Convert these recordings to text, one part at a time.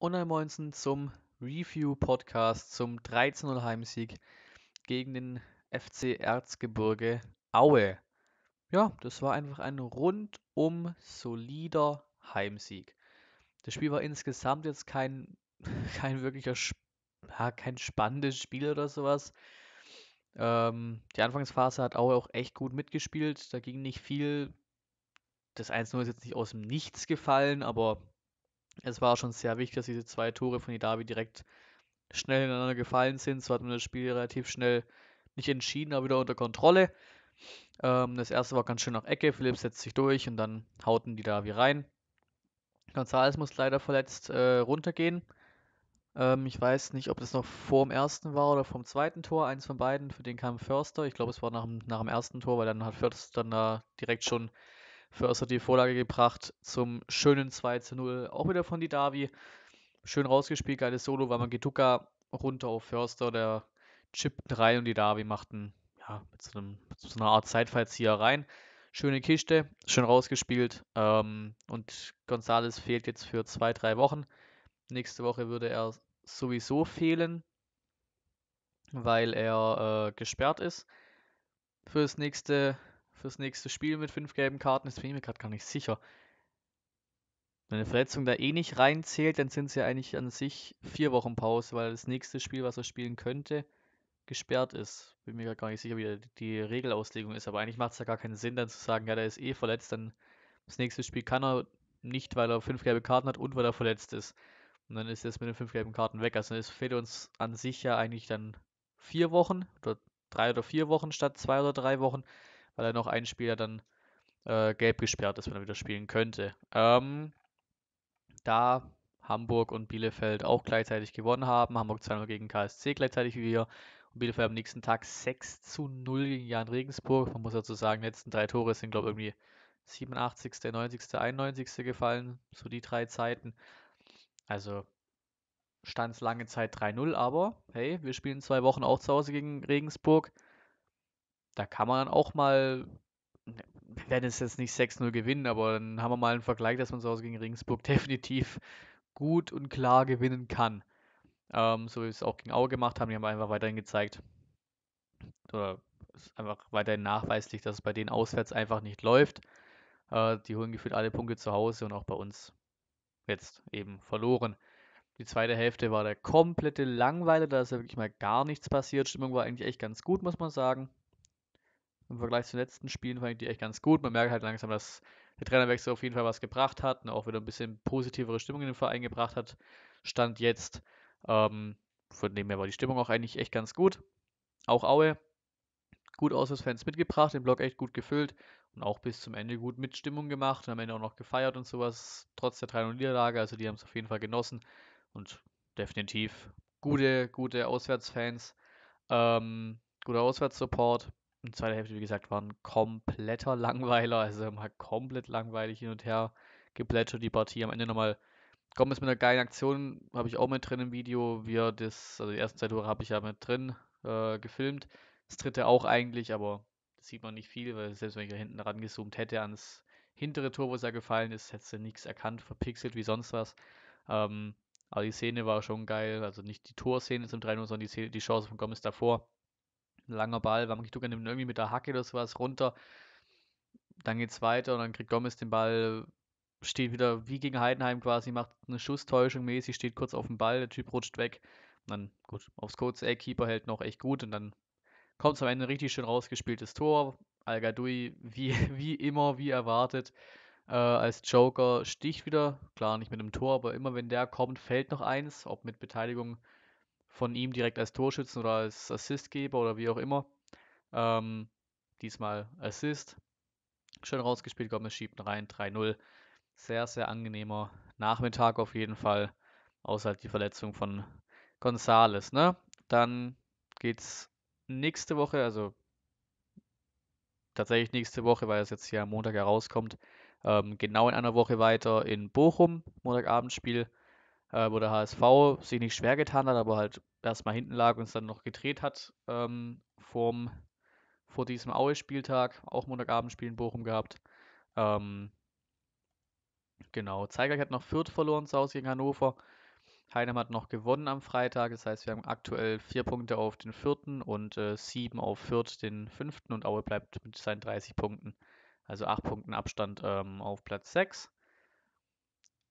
Und ein moinsen zum Review-Podcast zum 13 Heimsieg gegen den FC Erzgebirge Aue. Ja, das war einfach ein rundum solider Heimsieg. Das Spiel war insgesamt jetzt kein, kein wirklicher, ja, kein spannendes Spiel oder sowas. Ähm, die Anfangsphase hat Aue auch echt gut mitgespielt. Da ging nicht viel. Das 1-0 ist jetzt nicht aus dem Nichts gefallen, aber es war schon sehr wichtig, dass diese zwei Tore von Idavi direkt schnell ineinander gefallen sind. So hat man das Spiel relativ schnell nicht entschieden, aber wieder unter Kontrolle. Ähm, das erste war ganz schön nach Ecke. Philipp setzt sich durch und dann hauten die Davi rein. Gonzales muss leider verletzt äh, runtergehen. Ähm, ich weiß nicht, ob das noch vor dem ersten war oder vom zweiten Tor. Eins von beiden. Für den kam Förster. Ich glaube, es war nach dem, nach dem ersten Tor, weil dann hat Förster dann da direkt schon Förster die Vorlage gebracht zum schönen 2 zu 0. Auch wieder von Didavi. Schön rausgespielt, geiles Solo, war Mangetuka runter auf Förster, der Chip 3 und Didavi machten ja, mit, so einem, mit so einer Art Zeitfallzieher rein. Schöne Kiste, schön rausgespielt. Ähm, und Gonzales fehlt jetzt für zwei, drei Wochen. Nächste Woche würde er sowieso fehlen, weil er äh, gesperrt ist fürs nächste fürs nächste Spiel mit fünf gelben Karten. Jetzt bin ich mir gerade gar nicht sicher. Wenn eine Verletzung da eh nicht reinzählt, dann sind sie ja eigentlich an sich vier Wochen Pause, weil das nächste Spiel, was er spielen könnte, gesperrt ist. Bin mir gar nicht sicher, wie die Regelauslegung ist, aber eigentlich macht es ja gar keinen Sinn, dann zu sagen, ja, der ist eh verletzt, dann das nächste Spiel kann er nicht, weil er fünf gelbe Karten hat und weil er verletzt ist. Und dann ist jetzt mit den fünf gelben Karten weg. Also es fehlt uns an sich ja eigentlich dann vier Wochen oder drei oder vier Wochen statt zwei oder drei Wochen weil er noch ein Spieler dann äh, gelb gesperrt ist, wenn er wieder spielen könnte. Ähm, da Hamburg und Bielefeld auch gleichzeitig gewonnen haben, Hamburg 2-0 gegen KSC gleichzeitig wie wir und Bielefeld am nächsten Tag 6 zu 0 gegen Jan Regensburg. Man muss dazu sagen, die letzten drei Tore sind, glaube ich, irgendwie 87., 90., 91. gefallen, so die drei Zeiten. Also stand es lange Zeit 3-0, aber hey, wir spielen zwei Wochen auch zu Hause gegen Regensburg da kann man auch mal, ne, wenn es jetzt nicht 6-0 gewinnen, aber dann haben wir mal einen Vergleich, dass man zu Hause gegen Regensburg definitiv gut und klar gewinnen kann. Ähm, so wie wir es auch gegen Aue gemacht haben, die haben einfach weiterhin gezeigt, oder ist einfach weiterhin nachweislich, dass es bei denen auswärts einfach nicht läuft. Äh, die holen gefühlt alle Punkte zu Hause und auch bei uns jetzt eben verloren. Die zweite Hälfte war der komplette Langweiler, da ist ja wirklich mal gar nichts passiert. Stimmung war eigentlich echt ganz gut, muss man sagen im Vergleich zu den letzten Spielen fand ich die echt ganz gut. Man merkt halt langsam, dass der Trainerwechsel auf jeden Fall was gebracht hat und auch wieder ein bisschen positivere Stimmung in den Verein gebracht hat. Stand jetzt. Ähm, von dem her war die Stimmung auch eigentlich echt ganz gut. Auch Aue, gut Auswärtsfans mitgebracht, den Block echt gut gefüllt und auch bis zum Ende gut mit Stimmung gemacht und am Ende auch noch gefeiert und sowas, trotz der 3-0-Niederlage. Also die haben es auf jeden Fall genossen und definitiv gute, gute Auswärtsfans, ähm, guter Auswärtssupport und zweite Hälfte, wie gesagt, war ein kompletter Langweiler. Also mal komplett langweilig hin und her geplätschert die Partie. Am Ende nochmal Gomez mit einer geilen Aktion, habe ich auch mit drin im Video. Wir das, also die ersten zwei Tore habe ich ja mit drin äh, gefilmt. Das dritte auch eigentlich, aber das sieht man nicht viel, weil selbst wenn ich da hinten rangezoomt hätte ans hintere Tor, wo es ja gefallen ist, hättest du nichts erkannt, verpixelt wie sonst was. Ähm, aber die Szene war schon geil. Also nicht die Torszene zum 3-0, sondern die, Szene, die Chance von Gomez davor ein langer Ball, weil man kriegt nimmt irgendwie mit der Hacke oder sowas runter. Dann geht es weiter und dann kriegt Gomez den Ball, steht wieder wie gegen Heidenheim quasi, macht eine Schusstäuschung mäßig, steht kurz auf dem Ball, der Typ rutscht weg. Und dann gut, aufs kurze Eck, Keeper hält noch echt gut und dann kommt es am Ende richtig schön rausgespieltes Tor. al wie, wie immer, wie erwartet. Äh, als Joker sticht wieder, klar nicht mit einem Tor, aber immer wenn der kommt, fällt noch eins, ob mit Beteiligung von ihm direkt als Torschützen oder als Assistgeber oder wie auch immer. Ähm, diesmal Assist. Schön rausgespielt, Gomez schiebt rein, 3-0. Sehr, sehr angenehmer Nachmittag auf jeden Fall. Außer halt die Verletzung von Gonzales. Ne? Dann geht's nächste Woche, also tatsächlich nächste Woche, weil es jetzt hier am Montag herauskommt, ähm, genau in einer Woche weiter in Bochum, Montagabendspiel äh, wo der HSV sich nicht schwer getan hat, aber halt erstmal hinten lag und es dann noch gedreht hat ähm, vorm, vor diesem Aue-Spieltag. Auch Montagabendspiel in Bochum gehabt. Ähm, genau, Zeigler hat noch Fürth verloren zu Hause gegen Hannover. Heinem hat noch gewonnen am Freitag. Das heißt, wir haben aktuell vier Punkte auf den vierten und äh, sieben auf Fürth, den fünften. Und Aue bleibt mit seinen 30 Punkten, also acht Punkten Abstand ähm, auf Platz 6.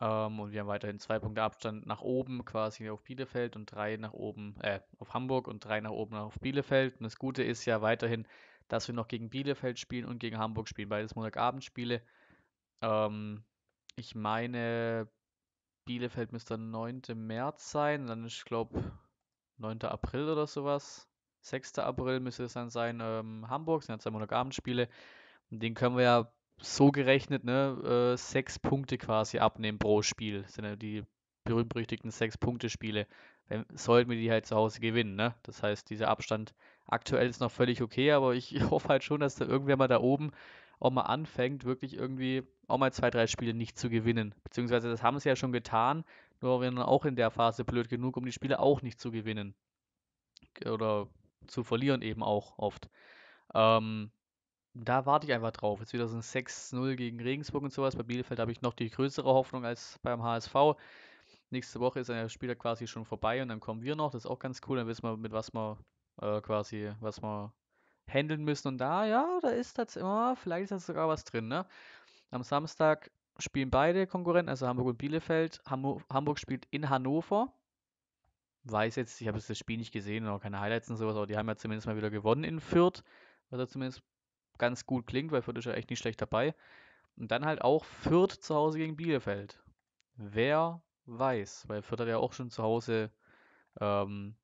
Ähm, und wir haben weiterhin zwei Punkte Abstand nach oben quasi auf Bielefeld und drei nach oben, äh, auf Hamburg und drei nach oben auf Bielefeld. Und das Gute ist ja weiterhin, dass wir noch gegen Bielefeld spielen und gegen Hamburg spielen, beides Montagabendspiele. Ähm, ich meine, Bielefeld müsste der 9. März sein, dann ich glaube 9. April oder sowas. 6. April müsste es dann sein, ähm, Hamburg, sind ja zwei Montagabendspiele. Und den können wir ja so gerechnet, ne, äh, sechs Punkte quasi abnehmen pro Spiel. Das sind ja die berühmt-berüchtigten Sechs-Punkte-Spiele. Ähm, sollten wir die halt zu Hause gewinnen, ne? Das heißt, dieser Abstand aktuell ist noch völlig okay, aber ich hoffe halt schon, dass da irgendwer mal da oben auch mal anfängt, wirklich irgendwie auch mal zwei, drei Spiele nicht zu gewinnen. Beziehungsweise das haben sie ja schon getan, nur wir waren auch in der Phase blöd genug, um die Spiele auch nicht zu gewinnen. Oder zu verlieren eben auch oft. Ähm, da warte ich einfach drauf. Jetzt wieder so ein 6-0 gegen Regensburg und sowas. Bei Bielefeld habe ich noch die größere Hoffnung als beim HSV. Nächste Woche ist der Spieler quasi schon vorbei und dann kommen wir noch. Das ist auch ganz cool. Dann wissen wir, mit was wir äh, quasi, was wir handeln müssen. Und da, ja, da ist das immer, vielleicht ist das sogar was drin. Ne? Am Samstag spielen beide Konkurrenten, also Hamburg und Bielefeld. Hamburg, Hamburg spielt in Hannover. Weiß jetzt, ich habe das Spiel nicht gesehen, auch keine Highlights und sowas, aber die haben ja zumindest mal wieder gewonnen in Fürth, Also zumindest ganz gut klingt, weil Fürth ist ja echt nicht schlecht dabei. Und dann halt auch Fürth zu Hause gegen Bielefeld. Wer weiß, weil Fürth hat ja auch schon zu Hause ähm,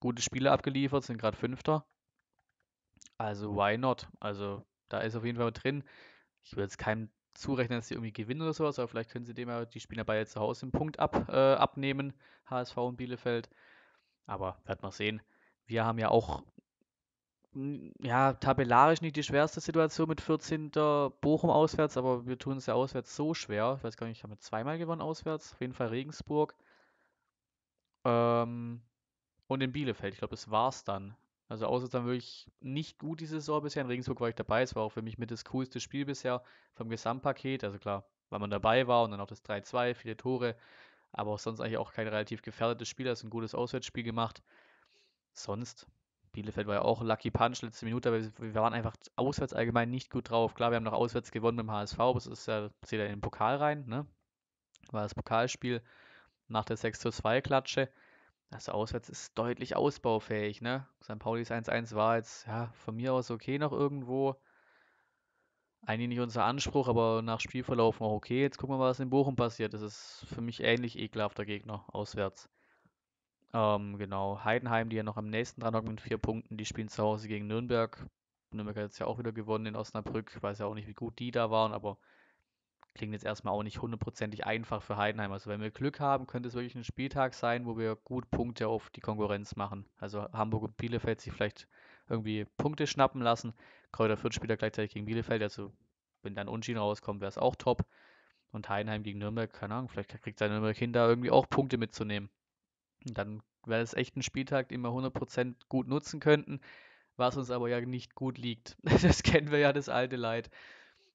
gute Spiele abgeliefert, sind gerade Fünfter. Also why not? Also da ist auf jeden Fall drin. Ich würde jetzt keinem zurechnen, dass sie irgendwie gewinnen oder sowas, aber vielleicht können sie dem ja, die Spieler bei zu Hause einen Punkt ab, äh, abnehmen, HSV und Bielefeld. Aber wird man sehen. Wir haben ja auch ja, tabellarisch nicht die schwerste Situation mit 14. Bochum auswärts, aber wir tun es ja auswärts so schwer. Ich weiß gar nicht, ich habe zweimal gewonnen auswärts. Auf jeden Fall Regensburg. Ähm, und in Bielefeld. Ich glaube, das es dann. Also außer dann wirklich nicht gut diese Saison bisher. In Regensburg war ich dabei. Es war auch für mich mit das coolste Spiel bisher vom Gesamtpaket. Also klar, weil man dabei war und dann auch das 3-2, viele Tore. Aber auch sonst eigentlich auch kein relativ gefährdetes Spiel. Das also ist ein gutes Auswärtsspiel gemacht. Sonst Bielefeld war ja auch Lucky Punch letzte Minute, aber wir waren einfach auswärts allgemein nicht gut drauf. Klar, wir haben noch auswärts gewonnen mit dem HSV, aber es ist ja, zählt ja in den Pokal rein, ne? War das Pokalspiel nach der 6:2 Klatsche. Das also auswärts ist deutlich ausbaufähig, ne? St. Paulis 1:1 war jetzt, ja, von mir aus okay noch irgendwo. Eigentlich nicht unser Anspruch, aber nach Spielverlauf noch okay. Jetzt gucken wir mal, was in Bochum passiert. Das ist für mich ähnlich ekelhafter Gegner auswärts. Ähm, genau, Heidenheim, die ja noch am nächsten dran mit vier Punkten, die spielen zu Hause gegen Nürnberg. Nürnberg hat jetzt ja auch wieder gewonnen in Osnabrück. Ich weiß ja auch nicht, wie gut die da waren, aber klingt jetzt erstmal auch nicht hundertprozentig einfach für Heidenheim. Also wenn wir Glück haben, könnte es wirklich ein Spieltag sein, wo wir gut Punkte auf die Konkurrenz machen. Also Hamburg und Bielefeld sich vielleicht irgendwie Punkte schnappen lassen. Kräuter Fürth spielt ja gleichzeitig gegen Bielefeld, also wenn dann Unschieden rauskommt, wäre es auch top. Und Heidenheim gegen Nürnberg, keine Ahnung, vielleicht kriegt sein Nürnberg hin, da irgendwie auch Punkte mitzunehmen. Dann wäre es echt ein Spieltag, den wir 100% gut nutzen könnten, was uns aber ja nicht gut liegt. Das kennen wir ja, das alte Leid,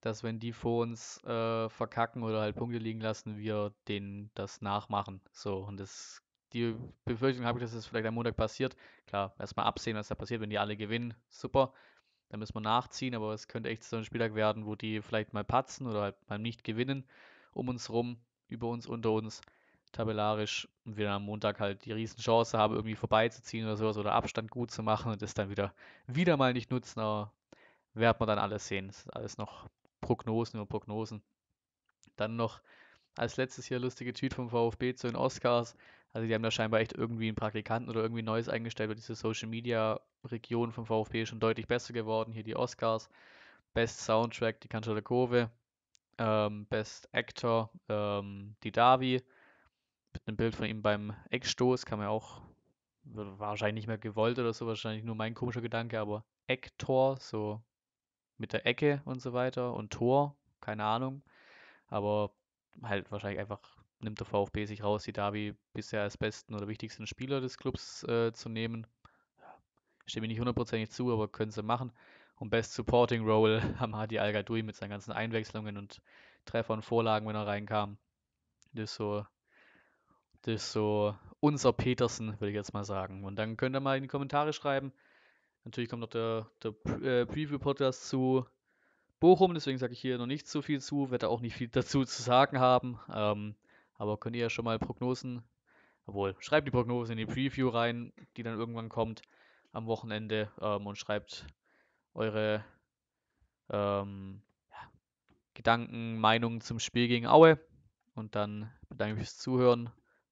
dass wenn die vor uns äh, verkacken oder halt Punkte liegen lassen, wir denen das nachmachen. So, und das, die Befürchtung habe ich, dass das vielleicht am Montag passiert. Klar, erstmal absehen, was da passiert, wenn die alle gewinnen. Super, dann müssen wir nachziehen, aber es könnte echt so ein Spieltag werden, wo die vielleicht mal patzen oder halt mal nicht gewinnen um uns rum, über uns, unter uns tabellarisch und wir dann am Montag halt die Riesenchance haben, irgendwie vorbeizuziehen oder sowas oder Abstand gut zu machen und das dann wieder, wieder mal nicht nutzen, aber wird man dann alles sehen. Das ist alles noch Prognosen und Prognosen. Dann noch als letztes hier lustige Tweet vom VfB zu den Oscars. Also die haben da scheinbar echt irgendwie einen Praktikanten oder irgendwie Neues eingestellt, weil diese Social Media Region vom VfB schon deutlich besser geworden. Hier die Oscars. Best Soundtrack, die Kanzler Kurve. Ähm, Best Actor, ähm, die Davi mit einem Bild von ihm beim Eckstoß, kam ja auch wahrscheinlich nicht mehr gewollt oder so, wahrscheinlich nur mein komischer Gedanke, aber Ecktor, so mit der Ecke und so weiter und Tor, keine Ahnung. Aber halt wahrscheinlich einfach nimmt der VfB sich raus, die Derby bisher als besten oder wichtigsten Spieler des Clubs äh, zu nehmen. Stimme ich nicht hundertprozentig zu, aber können sie machen. Und Best Supporting Role am Hadi Al-Gadoui mit seinen ganzen Einwechslungen und Treffern, Vorlagen, wenn er reinkam. Das ist so das ist so unser Petersen, würde ich jetzt mal sagen. Und dann könnt ihr mal in die Kommentare schreiben. Natürlich kommt noch der, der äh, Preview-Podcast zu Bochum, deswegen sage ich hier noch nicht so viel zu, werde auch nicht viel dazu zu sagen haben. Ähm, aber könnt ihr ja schon mal Prognosen, obwohl, schreibt die Prognosen in die Preview rein, die dann irgendwann kommt am Wochenende ähm, und schreibt eure ähm, ja, Gedanken, Meinungen zum Spiel gegen Aue. Und dann bedanke ich mich fürs Zuhören